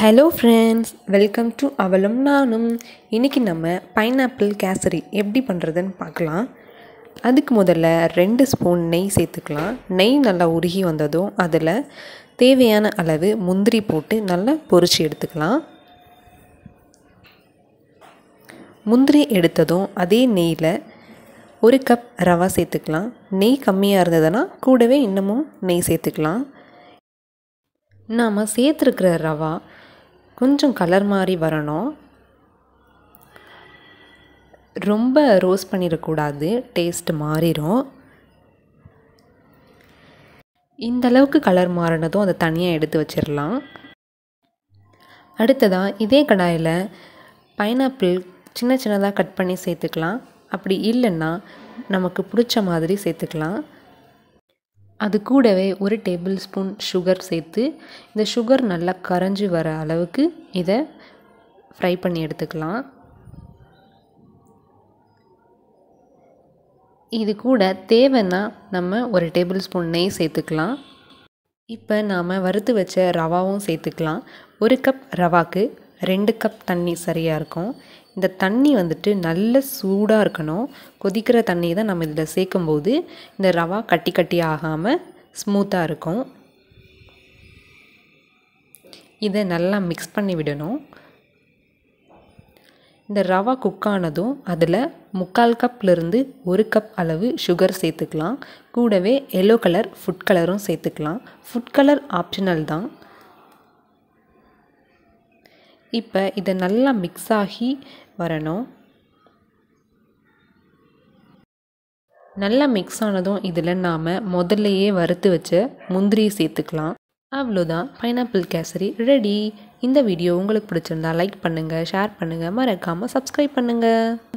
hello friends welcome to அவளும் நானும் இன்றைக்கி நம்ம பைனாப்பிள் கேசரி எப்படி பண்ணுறதுன்னு பார்க்கலாம் அதுக்கு முதல்ல ரெண்டு ஸ்பூன் நெய் சேர்த்துக்கலாம் நெய் நல்லா உருகி வந்ததும் அதில் தேவையான அளவு முந்திரி போட்டு நல்லா பொறிச்சு எடுத்துக்கலாம் முந்திரி எடுத்ததும் அதே நெய்யில் ஒரு கப் ரவா சேர்த்துக்கலாம் நெய் கம்மியாக இருந்ததுன்னா கூடவே இன்னமும் நெய் சேர்த்துக்கலாம் நாம் சேர்த்துருக்கிற ரவா கொஞ்சம் கலர் மாதிரி வரணும் ரொம்ப ரோஸ்ட் பண்ணிடக்கூடாது டேஸ்ட் மாறிடும் இந்த அளவுக்கு கலர் மாறினதும் அதை தனியாக எடுத்து வச்சிடலாம் அடுத்ததாக இதே கடாயில் பைனாப்பிள் சின்ன சின்னதாக கட் பண்ணி சேர்த்துக்கலாம் அப்படி இல்லைன்னா நமக்கு பிடிச்ச மாதிரி சேர்த்துக்கலாம் அது கூடவே ஒரு டேபிள் ஸ்பூன் சுகர் சேர்த்து இந்த சுகர் நல்லா கரைஞ்சி வர அளவுக்கு இதை ஃப்ரை பண்ணி எடுத்துக்கலாம் இது கூட தேவைன்னா நம்ம ஒரு டேபிள் ஸ்பூன் நெய் சேர்த்துக்கலாம் இப்போ நாம் வறுத்து வச்ச ரவாவும் சேர்த்துக்கலாம் ஒரு கப் ரவாக்கு ரெண்டு கப் தண்ணி சரியாக இருக்கும் இந்த தண்ணி வந்துட்டு நல்ல சூடாக இருக்கணும் கொதிக்கிற தண்ணி தான் நம்ம இதில் சேர்க்கும்போது இந்த ரவா கட்டி கட்டி ஆகாமல் ஸ்மூத்தாக இருக்கும் இதை நல்லா மிக்ஸ் பண்ணி விடணும் இந்த ரவா குக் ஆனதும் அதில் முக்கால் கப்லேருந்து ஒரு கப் அளவு சுகர் சேர்த்துக்கலாம் கூடவே எல்லோ கலர் ஃபுட் கலரும் சேர்த்துக்கலாம் ஃபுட் கலர் ஆப்ஷனல் தான் இப்போ இதை நல்லா மிக்ஸ் ஆகி வரணும் நல்லா மிக்ஸ் ஆனதும் இதில் நாம் முதல்லையே வறுத்து வச்ச முந்திரியை சேர்த்துக்கலாம் அவ்வளோதான் பைனாப்பிள் கேசரி ரெடி இந்த வீடியோ உங்களுக்கு பிடிச்சிருந்தா லைக் பண்ணுங்கள் ஷேர் பண்ணுங்கள் மறக்காமல் சப்ஸ்கிரைப் பண்ணுங்கள்